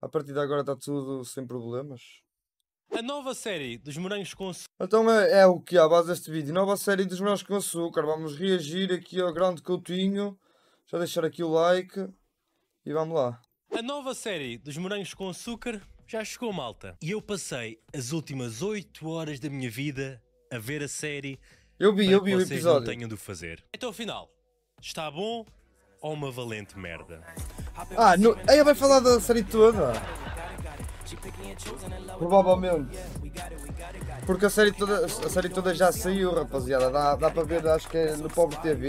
A partir de agora está tudo sem problemas. A nova série dos Morangos com Açúcar. Então é, é o que há a base deste vídeo. Nova série dos Morangos com Açúcar. Vamos reagir aqui ao grande Coutinho. Já deixar aqui o like. E vamos lá. A nova série dos Morangos com Açúcar já chegou, malta. E eu passei as últimas 8 horas da minha vida a ver a série. Eu vi, eu vi o episódio. não tenham de fazer. Até o final. Está bom ou uma valente merda? Ah, no... aí vai falar da série toda. Provavelmente. Porque a série toda, a série toda já saiu, rapaziada. Dá, dá para ver, acho que é no Pobre TV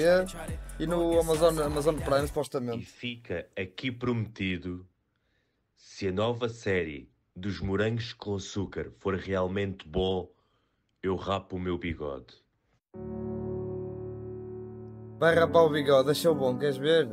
e no Amazon, Amazon Prime, supostamente. E fica aqui prometido: se a nova série dos morangos com açúcar for realmente bom, eu rapo o meu bigode. Vai rapar o bigode, achou bom, queres ver?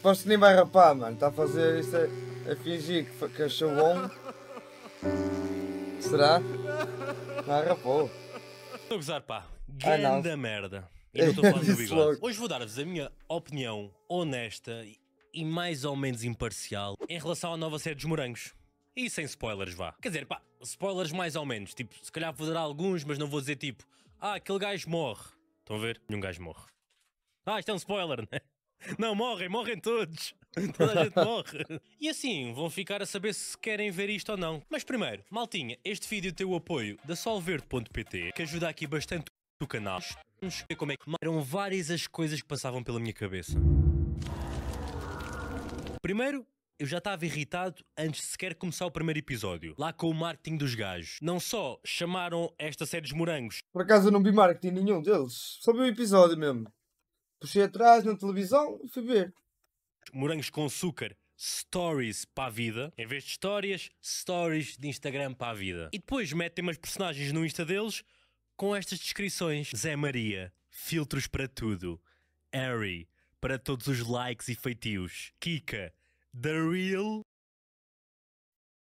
aposto que nem vai rapar, mano. Está a fazer isso a, a fingir que, que achou bom. Será? Ah, rapou. Estou a gozar, pá. Ah, Grande merda. E não estou falando do bigode. Hoje vou dar-vos a minha opinião honesta e mais ou menos imparcial em relação à nova série dos morangos. E sem spoilers, vá. Quer dizer, pá, spoilers mais ou menos. Tipo, se calhar vou dar alguns, mas não vou dizer tipo, ah, aquele gajo morre. Estão a ver? Nenhum gajo morre. Ah, isto é um spoiler, né? Não, morrem, morrem todos. Então. Toda a gente morre. E assim vão ficar a saber se querem ver isto ou não. Mas primeiro, maltinha, este vídeo tem o apoio da solverde.pt, que ajuda aqui bastante o canal. Vamos ver como é que eram várias as coisas que passavam pela minha cabeça. Primeiro, eu já estava irritado antes de sequer começar o primeiro episódio, lá com o marketing dos gajos. Não só chamaram esta série de morangos. Por acaso eu não vi marketing nenhum deles, só vi o episódio mesmo. Puxei atrás na televisão e fui ver. Morangos com açúcar. Stories para a vida, em vez de histórias, stories de Instagram para a vida. E depois metem umas personagens no Insta deles com estas descrições: Zé Maria, filtros para tudo, Harry, para todos os likes e feitios, Kika, The Real.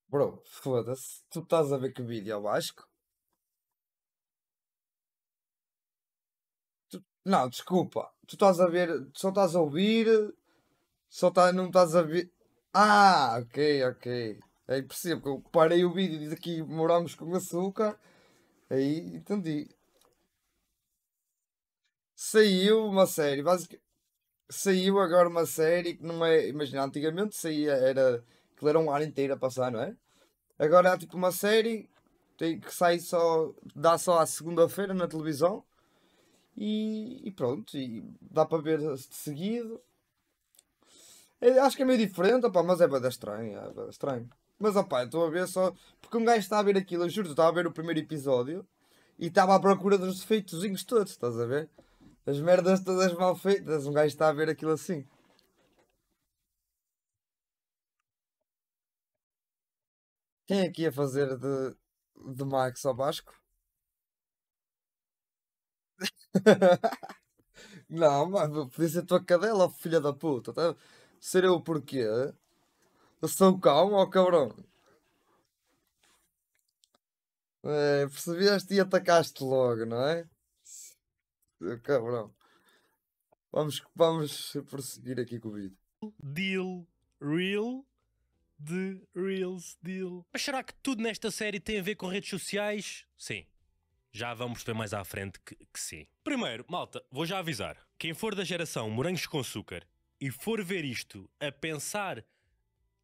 Bro, foda-se, tu estás a ver que vídeo é o Vasco? Tu... Não, desculpa tu estás a ver, só estás a ouvir, só tá, não estás a ver. Ah, ok, ok. é impossível eu parei o vídeo e aqui moramos com açúcar. Aí entendi. Saiu uma série, basicamente. Saiu agora uma série que não é. Imagina, antigamente saía, era. que era um ar inteiro a passar, não é? Agora há tipo uma série tem, que sai só. dá só à segunda-feira na televisão e, e pronto, e dá para ver de seguido. Eu é, acho que é meio diferente, opa, mas é bada estranho, é bada estranho. Mas opa, estou a ver só. Porque um gajo está a ver aquilo, eu juro, estava a ver o primeiro episódio e estava à procura dos defeitozinhos todos, estás a ver? As merdas todas mal feitas, um gajo está a ver aquilo assim. Quem é que ia fazer de, de Max ao Vasco? não, mas podia ser tua cadela, filha da puta. Tá? Ser eu porquê? Eu sou calmo, ó cabrão. É, percebeste e atacaste logo, não é? cabrão. Vamos, vamos prosseguir aqui com o vídeo. Deal, real, de Reels Deal. Mas será que tudo nesta série tem a ver com redes sociais? Sim. Já vamos ver mais à frente que, que sim. Primeiro, malta, vou já avisar. Quem for da geração morangos com açúcar e for ver isto a pensar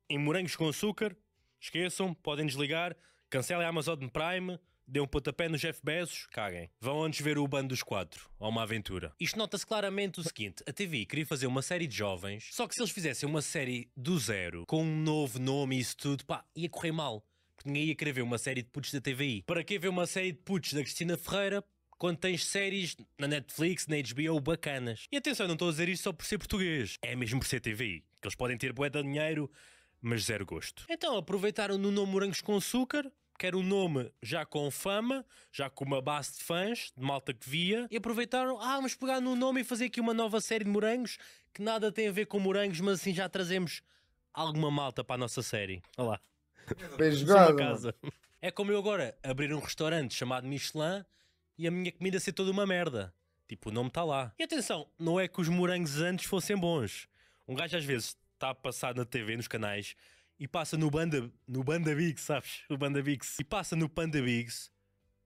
em morangos com açúcar, esqueçam, podem desligar, cancelem a Amazon Prime, dê um pontapé no Jeff Bezos, caguem. Vão antes ver o Bando dos Quatro, ou uma aventura. Isto nota-se claramente o seguinte, a TV queria fazer uma série de jovens, só que se eles fizessem uma série do zero, com um novo nome e isso tudo, pá, ia correr mal que ninguém ia querer ver uma série de putos da TVI. Para que ver uma série de putos da Cristina Ferreira quando tens séries na Netflix, na HBO bacanas? E atenção, não estou a dizer isto só por ser português, é mesmo por ser TVI, que eles podem ter bué de dinheiro, mas zero gosto. Então aproveitaram no nome Morangos com Açúcar, que era um nome já com fama, já com uma base de fãs, de malta que via, e aproveitaram, ah, vamos pegar no nome e fazer aqui uma nova série de morangos, que nada tem a ver com morangos, mas assim já trazemos alguma malta para a nossa série. Olá. Bem é jogado. Casa. É como eu agora abrir um restaurante chamado Michelin e a minha comida ser toda uma merda. Tipo, o nome está lá. E atenção, não é que os morangos antes fossem bons. Um gajo às vezes está a passar na TV, nos canais, e passa no Banda, no Banda Big, sabes? O Banda Bigs. E passa no Panda Bigs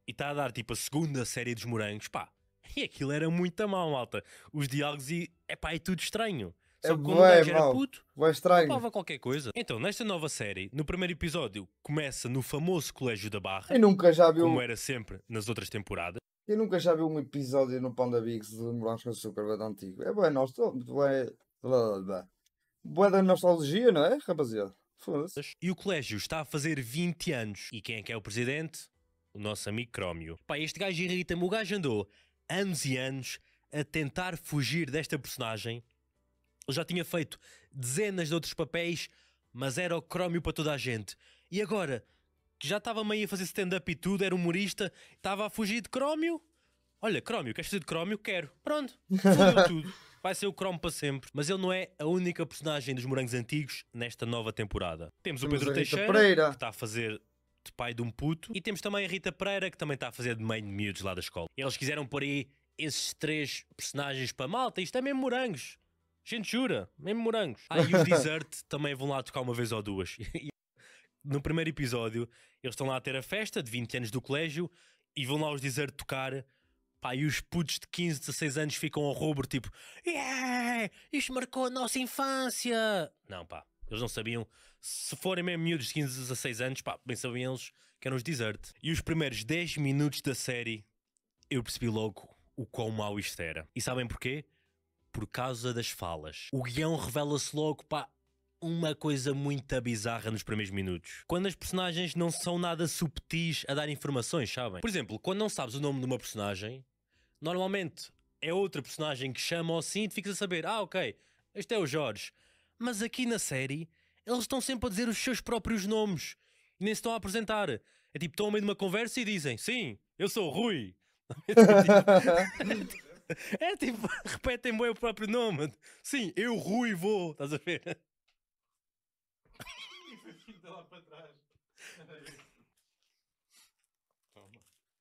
e está a dar tipo a segunda série dos morangos, pá. E aquilo era muito mal, malta. Os diálogos e é pá, é tudo estranho. É Só que quando o gajo era puto, vai qualquer coisa. Então, nesta nova série, no primeiro episódio, começa no famoso Colégio da Barra. Eu nunca já vi Como era sempre nas outras temporadas. Eu nunca já vi um episódio no da Bigs de Morangos com Açúcar, bem antigo. É bem, nós estamos, bem... Boa da nostalgia, não é, rapaziada? E o colégio está a fazer 20 anos. E quem é que é o presidente? O nosso amigo Crómio. Pá, este gajo irrita-me. O gajo andou anos e anos a tentar fugir desta personagem ele já tinha feito dezenas de outros papéis, mas era o crómio para toda a gente. E agora, que já estava meio a fazer stand-up e tudo, era humorista, estava a fugir de crómio. Olha, crómio, queres fazer de crómio? Quero. Pronto, fudeu tudo. Vai ser o crómio para sempre. Mas ele não é a única personagem dos Morangos Antigos nesta nova temporada. Temos, temos o Pedro Teixeira, Pereira. que está a fazer de pai de um puto. E temos também a Rita Pereira, que também está a fazer de mãe de miúdos lá da escola. Eles quiseram pôr aí esses três personagens para malta. Isto é mesmo morangos jura, mesmo morangos. Ah, e os dessert também vão lá tocar uma vez ou duas. no primeiro episódio, eles estão lá a ter a festa de 20 anos do colégio e vão lá os dessert tocar. Pá, e os putos de 15, 16 anos ficam ao rubro, tipo, yeah, isto marcou a nossa infância. Não, pá, eles não sabiam. Se forem mesmo miúdos de 15, 16 anos, pá, bem sabiam eles que eram os dessert. E os primeiros 10 minutos da série, eu percebi logo o quão mau isto era. E sabem porquê? por causa das falas. O guião revela-se logo, para uma coisa muito bizarra nos primeiros minutos. Quando as personagens não são nada subtis a dar informações, sabem? Por exemplo, quando não sabes o nome de uma personagem, normalmente é outra personagem que chama ou assim e tu ficas a saber, ah, ok, este é o Jorge. Mas aqui na série, eles estão sempre a dizer os seus próprios nomes e nem se estão a apresentar. É tipo, estão ao meio de uma conversa e dizem, sim, eu sou o Rui. Tipo, É tipo, repetem bem o próprio nome. Sim, eu Rui vou, estás a ver? Isso lá para trás.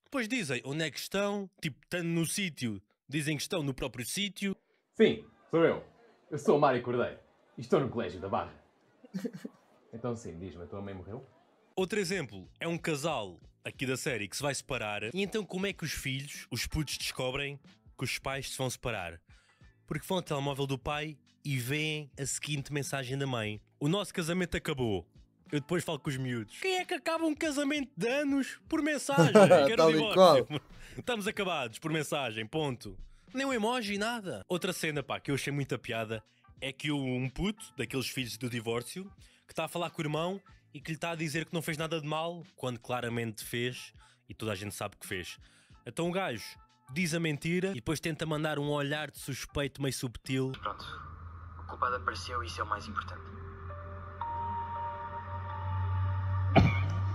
Depois dizem onde é que estão, tipo, estando no sítio, dizem que estão no próprio sítio. Sim, sou eu. Eu sou o Mário Cordeiro e estou no Colégio da Barra. então sim, diz-me, a tua mãe morreu? Outro exemplo é um casal aqui da série que se vai separar. E então, como é que os filhos, os putos, descobrem que os pais se vão separar. Porque vão ao telemóvel do pai e veem a seguinte mensagem da mãe: O nosso casamento acabou. Eu depois falo com os miúdos. Quem é que acaba um casamento de anos por mensagem? Quero um divórcio. Estamos acabados por mensagem, ponto. Nem um emoji, nada. Outra cena, pá, que eu achei muita piada é que um puto daqueles filhos do divórcio que está a falar com o irmão e que lhe está a dizer que não fez nada de mal, quando claramente fez e toda a gente sabe que fez. Então o gajo diz a mentira e depois tenta mandar um olhar de suspeito meio subtil. Pronto, o culpado apareceu e isso é o mais importante.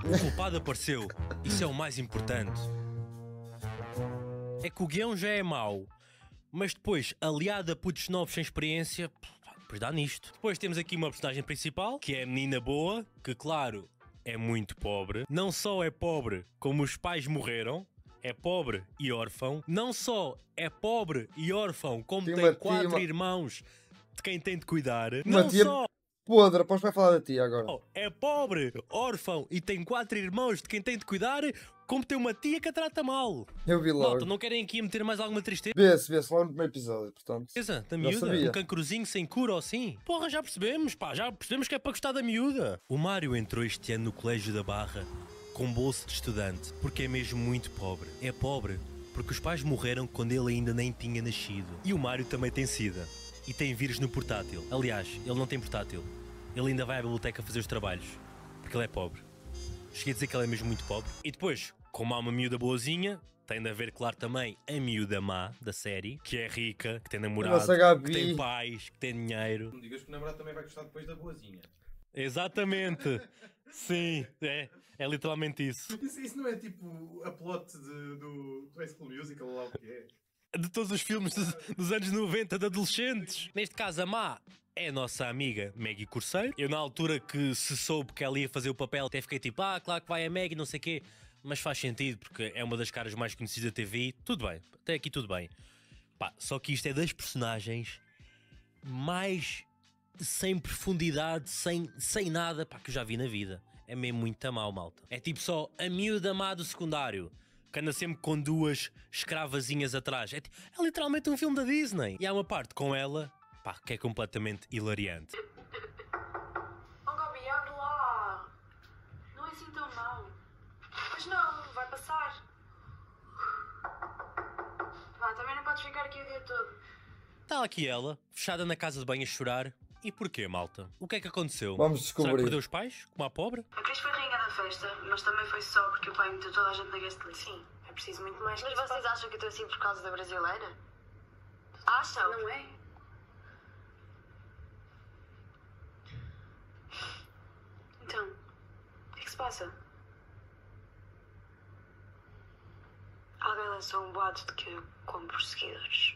O culpado apareceu, isso é o mais importante. É que o guião já é mau, mas depois, aliado a putos novos sem experiência, pois dá nisto. Depois temos aqui uma personagem principal, que é a menina boa, que claro, é muito pobre. Não só é pobre, como os pais morreram, é pobre e órfão. Não só é pobre e órfão, como tem, tem quatro tia, irmãos de quem tem de cuidar. Não tia... só podre, pois vai falar da tia agora. Oh, é pobre, órfão e tem quatro irmãos de quem tem de cuidar, como tem uma tia que a trata mal. Eu vi logo. Nota, não querem aqui meter mais alguma tristeza? Vê-se, vê-se lá no primeiro episódio, portanto. Beleza, da miúda? Sabia. Um cancrozinho sem cura ou assim? Porra, já percebemos, pá, já percebemos que é para gostar da miúda. O Mário entrou este ano no Colégio da Barra com bolso de estudante, porque é mesmo muito pobre. É pobre porque os pais morreram quando ele ainda nem tinha nascido. E o Mário também tem sida. E tem vírus no portátil. Aliás, ele não tem portátil. Ele ainda vai à biblioteca fazer os trabalhos. Porque ele é pobre. Cheguei a dizer que ele é mesmo muito pobre. E depois, como há uma miúda boazinha, tem de haver, claro, também a miúda má da série, que é rica, que tem namorado, que tem pais, que tem dinheiro. Não digas que o namorado também vai gostar depois da boazinha. Exatamente. Sim, é, é literalmente isso. isso. isso. não é tipo a plot de, do High School Musical lá o que é? De todos os filmes dos, dos anos 90 de adolescentes. Neste caso, a má é a nossa amiga Maggie Corseiro. Eu, na altura que se soube que ela ia fazer o papel, até fiquei tipo, ah, claro que vai a Maggie, não sei o quê. Mas faz sentido, porque é uma das caras mais conhecidas da TV. Tudo bem, até aqui tudo bem. Pá, só que isto é das personagens mais sem profundidade, sem, sem nada, pá, que eu já vi na vida. É mesmo muito mal, malta. É tipo só a miúda má secundário que anda sempre com duas escravazinhas atrás. É, é, literalmente um filme da Disney. E há uma parte com ela, pá, que é completamente hilariante. Oh Gabi, lá. Não é assim tão mal. Pois não, vai passar. Vá, também não podes ficar aqui o dia todo. Está aqui ela, fechada na casa de banho a chorar, e porquê, malta? O que é que aconteceu? Vamos descobrir. Será que perdeu os pais? Como a pobre? A Cris foi rainha da festa, mas também foi só porque o pai meteu toda a gente na guest Sim, é preciso muito mais. Mas vocês acham que eu estou assim por causa da brasileira? Acham? Não é? Então, o que é que se passa? Alguém lançou um boato de que eu compro seguidores.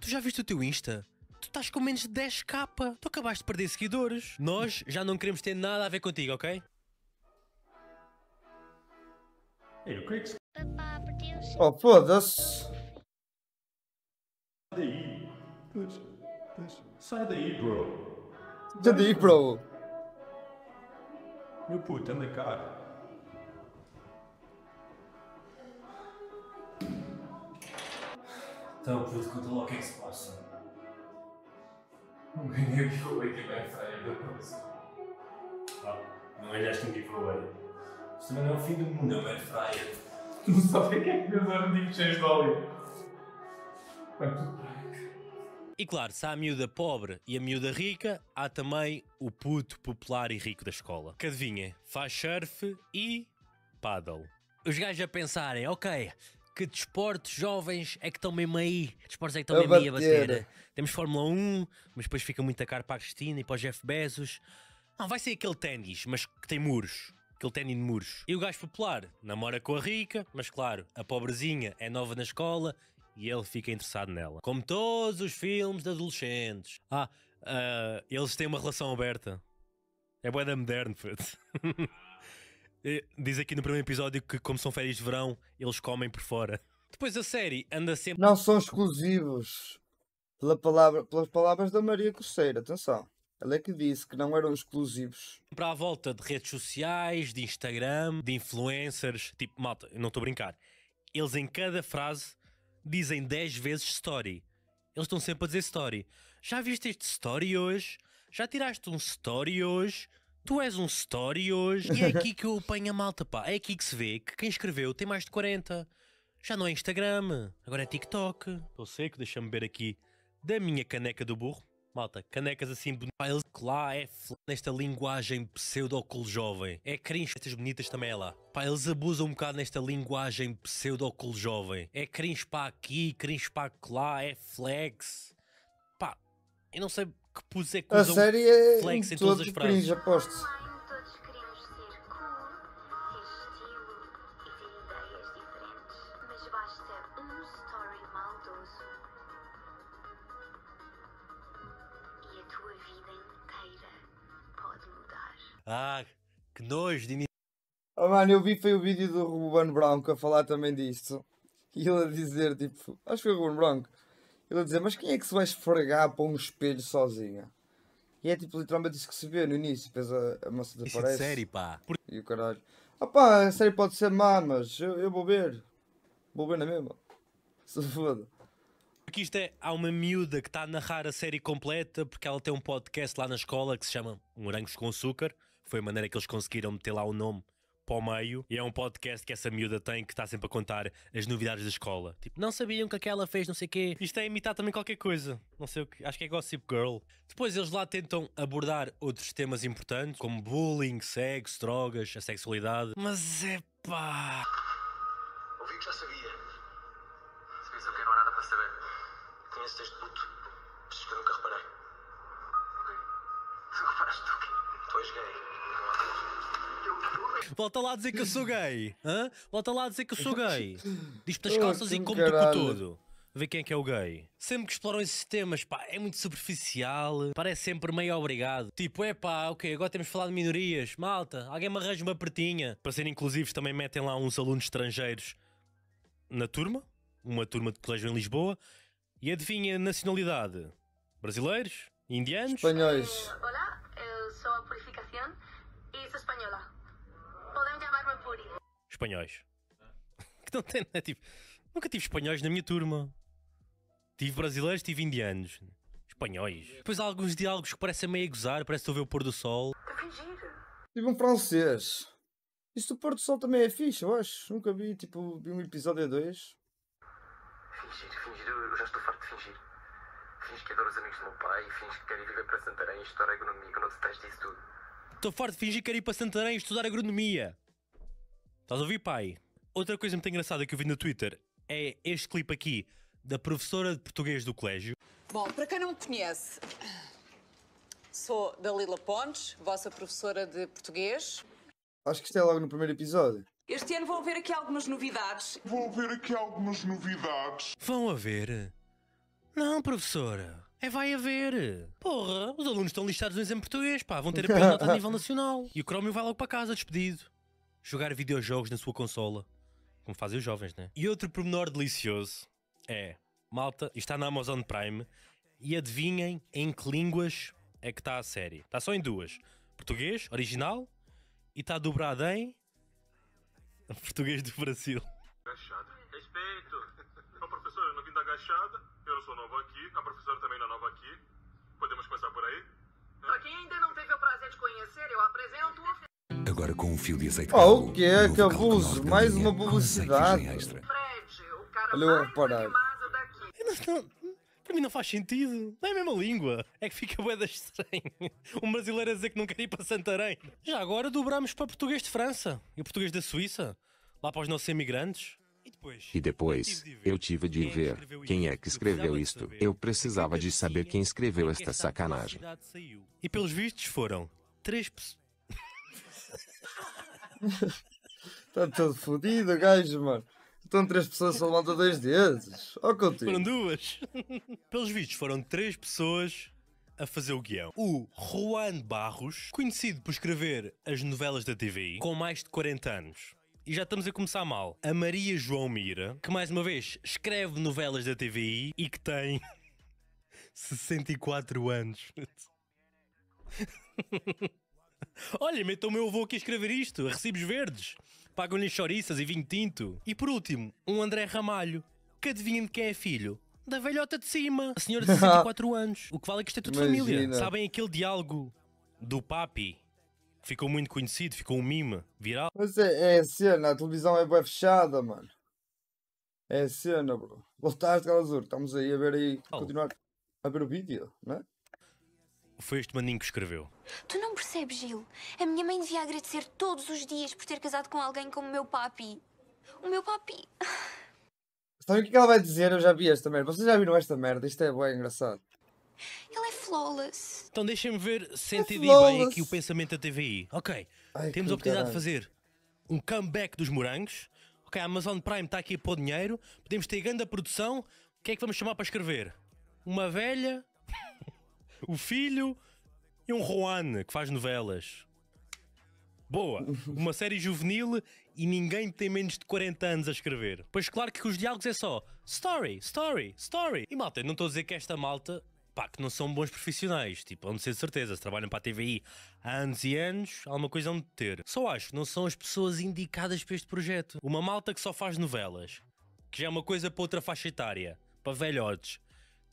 Tu já viste o teu Insta? Tu estás com menos de 10k. Tu acabaste de perder seguidores. Nós já não queremos ter nada a ver contigo, ok? Ei, o que é que se... Oh, foda-se. Sai daí. Sai daí, bro. Sai daí, bro. Meu puto, anda cá. Então, puto, conta logo o que é que se passa. Não ganhei o giveaway que vai sair da coisa. Ah, não ganhaste é um giveaway. Isto também não é o fim do mundo, é uma Tu não sabes o que é que meus amigos cheios de óleo. Vai tudo e claro, se há a miúda pobre e a miúda rica, há também o puto popular e rico da escola. Que adivinha, faz surf e paddle. Os gajos a pensarem, ok, que desportos jovens é que estão mesmo aí? Desportos é que estão mesmo aí a bater? Temos Fórmula 1, mas depois fica muito a caro para a Cristina e para o Jeff Bezos. Não, vai ser aquele ténis, mas que tem muros. Aquele ténis de muros. E o gajo popular namora com a rica, mas claro, a pobrezinha é nova na escola e ele fica interessado nela. Como todos os filmes de adolescentes. Ah, uh, eles têm uma relação aberta. É boeda moderno, puto. Eh, diz aqui no primeiro episódio que, como são férias de verão, eles comem por fora. Depois a série anda sempre. Não são exclusivos. Pela palavra, pelas palavras da Maria Coceira, atenção. Ela é que disse que não eram exclusivos. Para a volta de redes sociais, de Instagram, de influencers, tipo, malta, não estou a brincar. Eles em cada frase dizem 10 vezes story. Eles estão sempre a dizer story. Já viste este story hoje? Já tiraste um story hoje? Tu és um story hoje e é aqui que eu apanho a malta, pá. É aqui que se vê que quem escreveu tem mais de 40. Já não é Instagram, agora é TikTok. Estou seco, deixa-me ver aqui da minha caneca do burro. Malta, canecas assim bonitas. Lá é nesta linguagem pseudo-óculo jovem. É cringe, estas bonitas também é lá. Pá, eles abusam um bocado nesta linguagem pseudo-óculo jovem. É cringe para aqui, cringe para lá, é flex. Pá, eu não sei que puse é A série é flex em todas as frases. Cringe, aposto. É ah, que nojo de Oh, mano, eu vi foi o vídeo do Ruben Branco a falar também disto. E ele a dizer, tipo, acho que foi o Ruben Branco ele a dizer, mas quem é que se vai esfregar para um espelho sozinha? E é tipo literalmente isso que se vê no início, depois a, a moça desaparece. Isso é série, pá. E o caralho. Ah pá, a série pode ser má, mas eu, eu vou ver. Vou ver na mesma. Se foda. Porque isto é, há uma miúda que está a narrar a série completa porque ela tem um podcast lá na escola que se chama Morangos com Açúcar. Foi a maneira que eles conseguiram meter lá o nome para o meio e é um podcast que essa miúda tem que está sempre a contar as novidades da escola. Tipo, não sabiam que aquela fez não sei o quê. Isto é imitar também qualquer coisa. Não sei o que. Acho que é Gossip Girl. Depois eles lá tentam abordar outros temas importantes como bullying, sexo, drogas, a sexualidade. Mas é pá. Ouvi que já sabia. Se que não há nada para saber. Conheces-te Volta lá a dizer que eu sou gay. Hã? Volta lá a dizer que eu sou gay. Diz-me das calças oh, e assim, come-te com tudo. Vê quem é que é o gay. Sempre que exploram esses temas, pá, é muito superficial. Parece sempre meio obrigado. Tipo, é pá, ok, agora temos falado de minorias. Malta, alguém me arranja uma pertinha. Para serem inclusivos, também metem lá uns alunos estrangeiros na turma. Uma turma de colégio em Lisboa. E adivinha a nacionalidade? Brasileiros? Indianos? Espanhóis. Eh, Olá, eu eh, sou a Purificação e sou espanhola. Espanhóis. Que não tem, né? tipo, nunca tive espanhóis na minha turma. Tive brasileiros, tive indianos. Espanhóis. Depois há alguns diálogos que parecem meio a gozar, parece que estou a ver o pôr do sol. Tive tipo um francês. Isso do pôr do sol também é fixe, eu acho. Nunca vi, tipo, vi um episódio a dois. Fingir, fingir, eu já estou farto de fingir. Fins que adoro os amigos do meu pai, fins que quero ir viver para Santarém e estudar agronomia, que não deteste isso tudo. Estou farto de fingir que quero ir para Santarém e estudar agronomia. Estás a ouvir, pai? Outra coisa muito engraçada que eu vi no Twitter é este clipe aqui da professora de português do colégio. Bom, para quem não me conhece, sou Dalila Pontes, vossa professora de português. Acho que isto é logo no primeiro episódio. Este ano vão ver aqui algumas novidades. Vão ver aqui algumas novidades. Vão haver? Não, professora. É vai haver. Porra, os alunos estão listados no exame português, pá. Vão ter a nota a nível nacional. E o Crómio vai logo para casa, despedido jogar videojogos na sua consola, como fazem os jovens, né? E outro pormenor delicioso é, malta, está na Amazon Prime e adivinhem em que línguas é que está a série. Está só em duas: português, original, e está dobrado em português do Brasil. Agachada. Respeito. Então, professor, eu não vim da agachada, eu não sou novo aqui, a professora também não é nova aqui. Podemos começar por aí? Para quem ainda não teve o prazer de conhecer, eu apresento o Agora com um fio de azeite Oh, o que é? Que abuso! Mais uma publicidade! Olha eu a reparar. Para mim não faz sentido. Não é a mesma língua. É que fica boeda estranha. Um brasileiro a dizer que não quer ir para Santarém. Já agora dobramos para português de França e português da Suíça. Lá para os nossos imigrantes. E depois, e depois eu tive de ir ver quem é que escreveu isto. É eu precisava é de saber quem escreveu esta sacanagem. E pelos vistos foram três pessoas. Está todo fodido, gajo, mano. Estão três pessoas só levanta dois dedos. Ó contigo. Foram duas. Pelos vistos, foram três pessoas a fazer o guião. O Juan Barros, conhecido por escrever as novelas da TVI, com mais de 40 anos. E já estamos a começar mal. A Maria João Mira, que mais uma vez escreve novelas da TVI e que tem 64 anos. Olha, então meu avô aqui escrever isto. Recibos verdes. Pagam-lhe chouriças e vinho tinto. E por último, um André Ramalho. Que adivinha de quem é filho? Da velhota de cima. A senhora de 64 anos. O que vale é que isto é tudo Imagina. família. Sabem aquele diálogo do papi? Ficou muito conhecido, ficou um mime viral. Mas é, é cena, a televisão é bem fechada, mano. É cena, bro. Boa tarde, Calazur. Estamos aí a ver aí, oh. continuar a ver o vídeo, não é? Foi este maninho que escreveu. Tu não percebes, Gil? A minha mãe devia agradecer todos os dias por ter casado com alguém como o meu papi. O meu papi. Sabe o é que ela vai dizer? Eu já vi esta merda. Vocês já viram esta merda? Isto é bem engraçado. Ele é flawless. Então deixem-me ver se é entendi flawless. bem aqui o pensamento da TVI. Ok, Ai, temos a oportunidade caralho. de fazer um comeback dos morangos. Ok, a Amazon Prime está aqui a pôr dinheiro. Podemos ter grande produção. O que é que vamos chamar para escrever? Uma velha o filho e um Juan que faz novelas. Boa, uma série juvenil e ninguém tem menos de 40 anos a escrever. Pois claro que os diálogos é só story, story, story. E malta, eu não estou a dizer que esta malta, pá, que não são bons profissionais, tipo, onde ser de certeza, se trabalham para a TVI há anos e anos, há alguma coisa onde ter. Só acho que não são as pessoas indicadas para este projeto. Uma malta que só faz novelas, que já é uma coisa para outra faixa etária, para velhotes,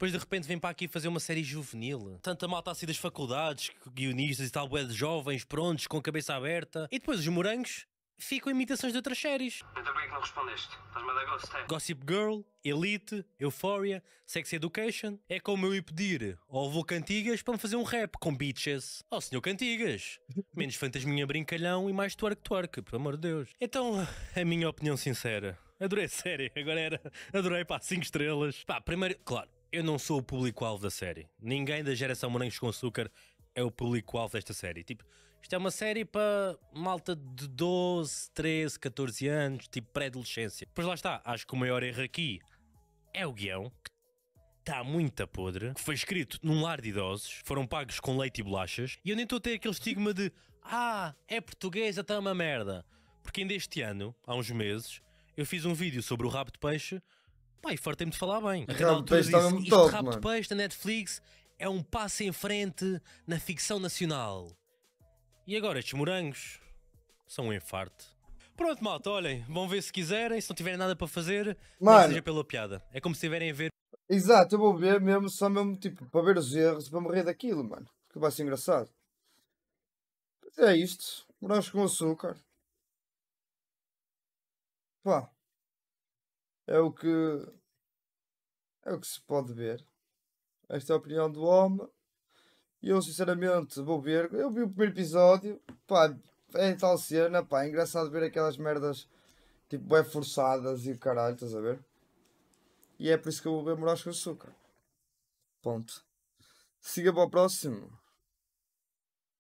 depois de repente vem para aqui fazer uma série juvenil. Tanta malta assim das faculdades, guionistas e tal, bué de jovens, prontos, com a cabeça aberta. E depois os morangos ficam imitações de outras séries. Então porquê é que não respondeste? Estás-me a dar é? Gossip Girl, Elite, Euphoria, Sex Education. É como eu ir pedir ao avô Cantigas para me fazer um rap com bitches. Ó oh, senhor Cantigas, menos fantasminha brincalhão e mais twerk twerk, por amor de Deus. Então, a minha opinião sincera. Adorei a série, agora era. Adorei, pá, 5 estrelas. Pá, primeiro, claro, eu não sou o público-alvo da série. Ninguém da geração Morangos com Açúcar é o público-alvo desta série. Tipo, isto é uma série para malta de 12, 13, 14 anos, tipo pré-adolescência. Pois lá está, acho que o maior erro aqui é o guião, que está muito podre, que foi escrito num lar de idosos, foram pagos com leite e bolachas, e eu nem estou a ter aquele estigma de ah, é português, então é uma merda. Porque ainda este ano, há uns meses, eu fiz um vídeo sobre o rabo de peixe Pai, fartei-me de falar bem. Então, o rabo de peixe tá estava muito top, Rabo de peixe da Netflix é um passo em frente na ficção nacional. E agora estes morangos são um enfarte. Pronto, malta, olhem, vão ver se quiserem, se não tiverem nada para fazer, Mano, seja pela piada. É como se estiverem a ver. Exato, eu vou ver mesmo, só mesmo tipo, para ver os erros, para morrer daquilo, mano. Que vai ser engraçado. Mas é isto. Morangos com açúcar. Pá. É o que é o que se pode ver. Esta é a opinião do homem. E eu sinceramente vou ver. Eu vi o primeiro episódio. Pá, é tal cena, pá, é engraçado ver aquelas merdas tipo é forçadas e caralho, estás a ver? E é por isso que eu vou ver morosco com açúcar. Ponto. Siga para o próximo.